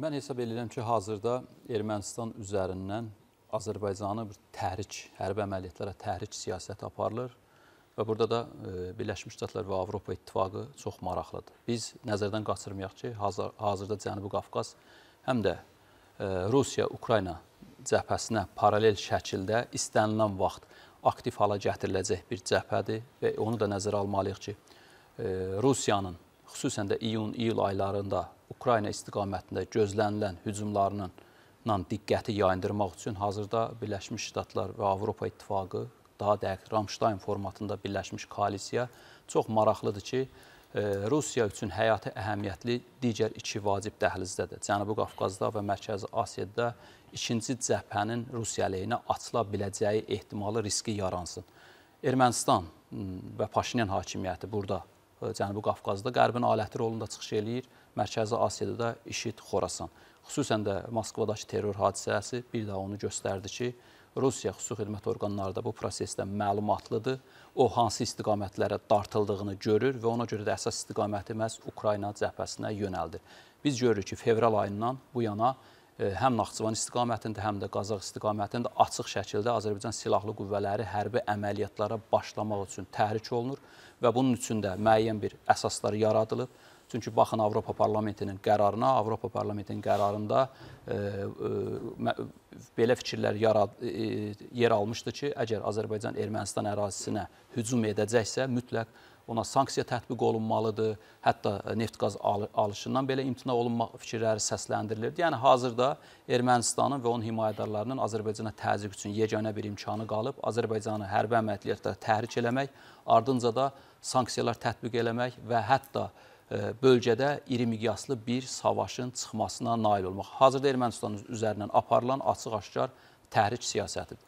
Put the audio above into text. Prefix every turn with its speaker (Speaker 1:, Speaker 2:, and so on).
Speaker 1: Mən hesab edirəm ki, hazırda Ermənistan üzərindən Azərbaycanı bir təhrik, hərbi əməliyyatlara təhrik siyasəti aparılır və burada da e, Birləşmiş Ştatlar və Avropa İttifaqı çox maraqlıdır. Biz nəzərdən qaçırmayaq ki, hazır, hazırda Cənubi Qafqaz həm də e, Rusiya-Ukrayna cəbhəsinə paralel şəkildə istənilən vaxt aktiv hala gətiriləcək bir cəbhədir və onu da nəzərə almalıyıq ki, e, Rusiyanın xüsusən də iyun-iyul aylarında Ukrayna istiqamətində gözlənilən hücumlarının diqqəti yayındırmaq üçün hazırda Birləşmiş Ştatlar və Avropa İttifaqı, daha dəqiq Ramştayn formatında birləşmiş koalisiya çox maraqlıdır ki, e, Rusiya üçün həyati əhəmiyyətli digər iki vacib dəhlizdədir. Cənubi Qafqazda və Mərkəzi Asiyada ikinci cəbhənin Rusiya əleyhinə açıla biləcəyi ehtimalı riski yaransın. Ermənistan və Paşinyan hakimiyyəti burada Cənubi Qafqazda, Qərbin aləti rolunda çıxış eləyir, Mərkəzi Asiyada da IŞİD, Xorasan. Xüsusən də Moskvadakı terror hadisəsi bir daha onu göstərdi ki, Rusiya xüsusi xidmət orqanları da bu prosesdə məlumatlıdır. O hansı istiqamətlərə dartıldığını görür və ona görə də əsas istiqaməti məhz Ukrayna cəbhəsinə yönəldir. Biz görürük ki, fevral ayından bu yana həm Naxçıvan istiqamətində, həm də Qazax istiqamətində açıq şəkildə Azərbaycan silahlı qüvvələri hərbi əməliyyatlara başlamaq üçün təhrik olunur və bunun üçün də müəyyən bir əsaslar yaradılıb. Çünki baxın Avropa Parlamentinin qərarına, Avropa Parlamentinin qərarında e, e, belə fikirlər yarad, e, e, yer almışdı ki, əgər Azərbaycan Ermənistan ərazisinə hücum edəcəksə, mütləq ona sanksiya tətbiq olunmalıdır, hətta e, neft-qaz alışından belə imtina olunmaq fikirləri səsləndirilirdi. Yəni, hazırda Ermənistanın və onun himayədarlarının Azərbaycana təzyiq üçün yeganə bir imkanı qalıb, Azərbaycanı hərbi əməliyyatlara təhrik eləmək, ardınca da sanksiyalar tətbiq eləmək və hətta e, bölgədə iri miqyaslı bir savaşın çıxmasına nail olmaq. Hazırda Ermənistanın üzərindən aparılan açıq-aşkar təhrik siyasətidir.